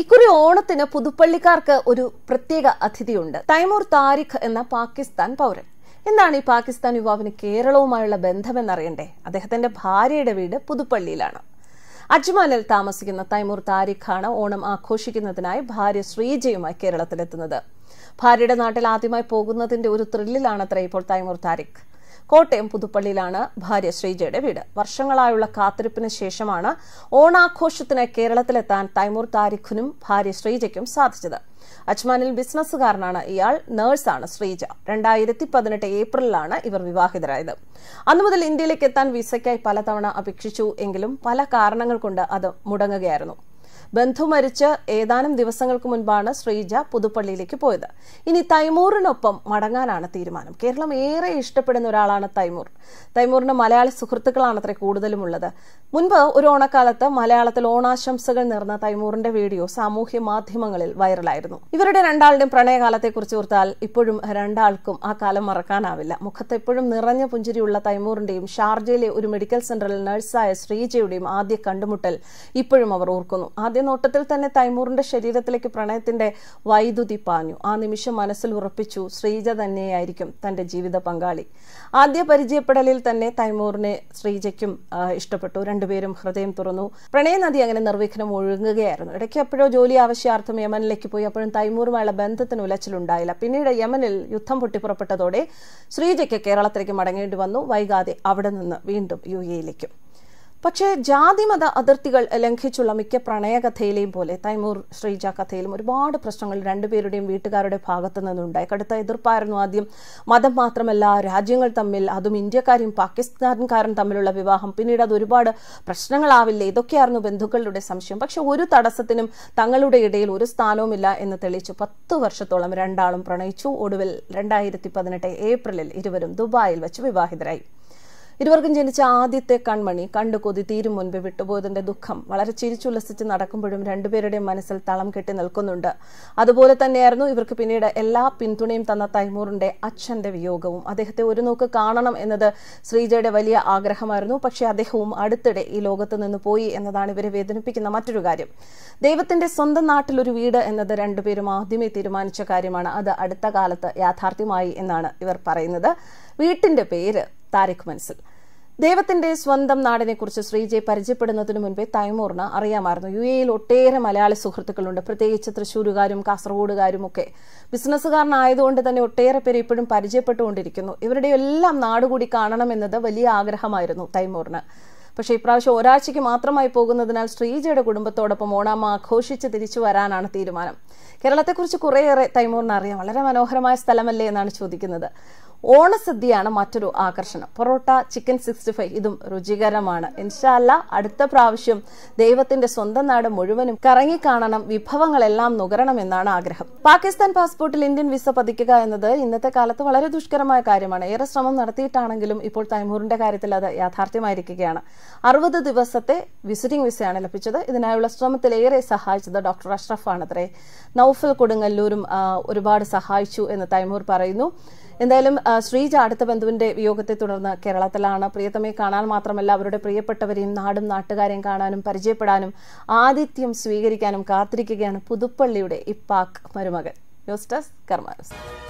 ഇക്കുറി ഓണത്തിന് പുതുപ്പള്ളിക്കാർക്ക് ഒരു പ്രത്യേക അതിഥിയുണ്ട് തൈമൂർ താരിഖ് എന്ന പാകിസ്ഥാൻ പൗരൻ എന്താണ് ഈ പാകിസ്ഥാൻ യുവാവിന് കേരളവുമായുള്ള ബന്ധമെന്നറിയണ്ടേ അദ്ദേഹത്തിന്റെ ഭാര്യയുടെ വീട് പുതുപ്പള്ളിയിലാണ് അജ്മാനിൽ താമസിക്കുന്ന തൈമൂർ താരിഖാണ് ഓണം ആഘോഷിക്കുന്നതിനായി ഭാര്യ ശ്രീജയുമായി കേരളത്തിലെത്തുന്നത് ഭാര്യയുടെ നാട്ടിൽ ആദ്യമായി പോകുന്നതിന്റെ ഒരു ത്രില്ലിലാണ് ഇപ്പോൾ തൈമൂർ താരിഖ് കോട്ടയം പുതുപ്പള്ളിയിലാണ് ഭാര്യ ശ്രീജയുടെ വീട് വർഷങ്ങളായുള്ള കാത്തിരിപ്പിന് ശേഷമാണ് ഓണാഘോഷത്തിന് കേരളത്തിലെത്താൻ തൈമൂർ താരിഖിനും ഭാര്യ ശ്രീജയ്ക്കും സാധിച്ചത് അജ്മാനിൽ ബിസിനസ്സുകാരനാണ് ഇയാൾ നഴ്സാണ് ശ്രീജ രണ്ടായിരത്തി പതിനെട്ട് ഏപ്രിലിലാണ് ഇവർ വിവാഹിതരായത് അന്നു മുതൽ ഇന്ത്യയിലേക്ക് എത്താൻ വിസയ്ക്കായി പലതവണ അപേക്ഷിച്ചു എങ്കിലും പല കാരണങ്ങൾ കൊണ്ട് അത് മുടങ്ങുകയായിരുന്നു ബന്ധു മരിച്ച് ഏതാനും ദിവസങ്ങൾക്ക് മുൻപാണ് ശ്രീജ പുതുപ്പള്ളിയിലേക്ക് പോയത് ഇനി തൈമൂറിനൊപ്പം മടങ്ങാനാണ് തീരുമാനം കേരളം ഏറെ ഇഷ്ടപ്പെടുന്ന ഒരാളാണ് തൈമൂർ തൈമൂറിന് മലയാളി സുഹൃത്തുക്കളാണ് അത്ര കൂടുതലും ഉള്ളത് മുൻപ് ഒരു ഓണക്കാലത്ത് മലയാളത്തിൽ ഓണാശംസകൾ നേർന്ന തൈമൂറിന്റെ വീഡിയോ സാമൂഹ്യ മാധ്യമങ്ങളിൽ വൈറലായിരുന്നു ഇവരുടെ രണ്ടാളുടെയും പ്രണയകാലത്തെക്കുറിച്ച് ഓർത്താൽ ഇപ്പോഴും രണ്ടാൾക്കും ആ കാലം മറക്കാനാവില്ല മുഖത്ത് എപ്പോഴും നിറഞ്ഞ പുഞ്ചിരിയുള്ള തൈമൂറിന്റെയും ഷാർജയിലെ ഒരു മെഡിക്കൽ സെന്ററിൽ നഴ്സായ ശ്രീജയുടെയും ആദ്യ കണ്ടുമുട്ടൽ ഇപ്പോഴും അവർ ഓർക്കുന്നു ആ ആദ്യ നോട്ടത്തിൽ തന്നെ തൈമൂറിന്റെ ശരീരത്തിലേക്ക് പ്രണയത്തിന്റെ വൈദ്യുതി പാഞ്ഞു ആ നിമിഷം മനസ്സിൽ ഉറപ്പിച്ചു ശ്രീജ തന്നെയായിരിക്കും തന്റെ ജീവിത പങ്കാളി ആദ്യ പരിചയപ്പെടലിൽ തന്നെ തൈമൂറിനെ ശ്രീജയ്ക്കും ഇഷ്ടപ്പെട്ടു രണ്ടുപേരും ഹൃദയം തുറന്നു പ്രണയനദി അങ്ങനെ നിർവിഘ്നം ഒഴുകുകയായിരുന്നു ഇടയ്ക്ക് എപ്പോഴോ ജോലി ആവശ്യാർത്ഥം യമനിലേക്ക് പോയി അപ്പോഴും തൈമൂറുമായുള്ള ബന്ധത്തിന് ഉലച്ചിലുണ്ടായില്ല പിന്നീട് യമനിൽ യുദ്ധം പൊട്ടിപ്പുറപ്പെട്ടതോടെ ശ്രീജയ്ക്ക് കേരളത്തിലേക്ക് മടങ്ങേണ്ടി വന്നു വൈകാതെ അവിടെ നിന്ന് വീണ്ടും യു എയിലേക്കും പക്ഷേ ജാതിമത അതിർത്തികൾ ലംഘിച്ചുള്ള മിക്ക പ്രണയകഥയിലെയും പോലെ തൈമൂർ ശ്രീജ കഥയിലും ഒരുപാട് പ്രശ്നങ്ങൾ രണ്ടുപേരുടെയും വീട്ടുകാരുടെ ഭാഗത്ത് നിന്നുണ്ടായി കടുത്ത എതിർപ്പായിരുന്നു ആദ്യം മതം മാത്രമല്ല രാജ്യങ്ങൾ തമ്മിൽ അതും ഇന്ത്യക്കാരും പാകിസ്ഥാൻകാരും തമ്മിലുള്ള വിവാഹം പിന്നീട് അത് ഒരുപാട് പ്രശ്നങ്ങളാവില്ലേ ഇതൊക്കെയായിരുന്നു ബന്ധുക്കളുടെ സംശയം പക്ഷെ ഒരു തടസ്സത്തിനും തങ്ങളുടെ ഇടയിൽ ഒരു സ്ഥാനവുമില്ല എന്ന് തെളിയിച്ചു പത്ത് വർഷത്തോളം രണ്ടാളും പ്രണയിച്ചു ഒടുവിൽ രണ്ടായിരത്തി പതിനെട്ട് ഏപ്രിലിൽ ഇരുവരും ദുബായിൽ വെച്ച് വിവാഹിതരായി ഇരുവർക്കും ജനിച്ച ആദ്യത്തെ കൺമണി കണ്ടു കൊതി തീരും മുൻപ് വിട്ടുപോയതിന്റെ ദുഃഖം വളരെ ചിരിച്ചുല്ലസിച്ച് നടക്കുമ്പോഴും രണ്ടുപേരുടെയും മനസ്സിൽ തളം കെട്ടി നിൽക്കുന്നുണ്ട് അതുപോലെ തന്നെയായിരുന്നു ഇവർക്ക് പിന്നീട് എല്ലാ പിന്തുണയും തന്ന തൈമൂറിന്റെ അച്ഛന്റെ വിയോഗവും അദ്ദേഹത്തെ ഒരു നോക്ക് കാണണം എന്നത് ശ്രീജയുടെ വലിയ ആഗ്രഹമായിരുന്നു പക്ഷേ അദ്ദേഹവും അടുത്തിടെ ഈ ലോകത്ത് നിന്ന് പോയി എന്നതാണ് ഇവരെ വേദനിപ്പിക്കുന്ന മറ്റൊരു കാര്യം ദൈവത്തിന്റെ സ്വന്തം നാട്ടിലൊരു വീട് എന്നത് രണ്ടുപേരും ആദ്യമേ തീരുമാനിച്ച കാര്യമാണ് അത് അടുത്ത കാലത്ത് യാഥാർത്ഥ്യമായി എന്നാണ് ഇവർ പറയുന്നത് വീട്ടിന്റെ പേര് താരിഖ് മനസ്സിൽ ദൈവത്തിന്റെ സ്വന്തം നാടിനെക്കുറിച്ച് ശ്രീജയെ പരിചയപ്പെടുന്നതിന് മുൻപേ തൈമൂറിന് അറിയാമായിരുന്നു യു എയിൽ ഒട്ടേറെ മലയാളി സുഹൃത്തുക്കളുണ്ട് പ്രത്യേകിച്ച് തൃശൂരുകാരും കാസർഗോഡുകാരും ഒക്കെ ബിസിനസ്സുകാരനായതുകൊണ്ട് തന്നെ ഒട്ടേറെ പേര് ഇപ്പോഴും പരിചയപ്പെട്ടുകൊണ്ടിരിക്കുന്നു ഇവരുടെ എല്ലാം നാടുകൂടി കാണണമെന്നത് വലിയ ആഗ്രഹമായിരുന്നു തൈമൂറിന് പക്ഷേ ഇപ്രാവശ്യം ഒരാഴ്ചയ്ക്ക് മാത്രമായി പോകുന്നതിനാൽ ശ്രീജയുടെ കുടുംബത്തോടൊപ്പം ഓണാമ ആഘോഷിച്ച് തിരിച്ചു വരാനാണ് തീരുമാനം കേരളത്തെക്കുറിച്ച് കുറേയേറെ തൈമൂറിനറിയാം വളരെ മനോഹരമായ സ്ഥലമല്ലേ എന്നാണ് ചോദിക്കുന്നത് ഓണസദ്യയാണ് മറ്റൊരു ആകർഷണം പൊറോട്ട ചിക്കൻ സിക്സ്റ്റി ഫൈവ് ഇതും രുചികരമാണ് ഇൻഷാല്ല അടുത്ത പ്രാവശ്യം ദൈവത്തിന്റെ സ്വന്തം നാട് മുഴുവനും കറങ്ങിക്കാണണം വിഭവങ്ങളെല്ലാം നുകരണം എന്നാണ് ആഗ്രഹം പാകിസ്ഥാൻ പാസ്പോർട്ടിൽ ഇന്ത്യൻ വിസ പതിക്കുക എന്നത് ഇന്നത്തെ കാലത്ത് വളരെ ദുഷ്കരമായ കാര്യമാണ് ഏറെ ശ്രമം നടത്തിയിട്ടാണെങ്കിലും ഇപ്പോൾ തൈമൂറിന്റെ കാര്യത്തിൽ അത് യാഥാർത്ഥ്യമായിരിക്കുകയാണ് അറുപത് ദിവസത്തെ വിസിറ്റിംഗ് വിസയാണ് ലഭിച്ചത് ഇതിനായുള്ള ശ്രമത്തിൽ ഏറെ സഹായിച്ചത് ഡോക്ടർ അത്രേ നൌഫൽ കൊടുങ്ങല്ലൂരും ഒരുപാട് സഹായിച്ചു എന്ന് തൈമൂർ പറയുന്നു എന്തായാലും ശ്രീജ അടുത്ത ബന്ധുവിന്റെ വിയോഗത്തെ തുടർന്ന് കേരളത്തിലാണ് പ്രിയതമയെ കാണാൻ മാത്രമല്ല അവരുടെ പ്രിയപ്പെട്ടവരെയും നാടും നാട്ടുകാരെയും കാണാനും പരിചയപ്പെടാനും ആതിഥ്യം സ്വീകരിക്കാനും കാത്തിരിക്കുകയാണ് പുതുപ്പള്ളിയുടെ ഇപ്പാക് മരുമകൻ ന്യൂസ് ഡെസ്ക് കർമാനസ്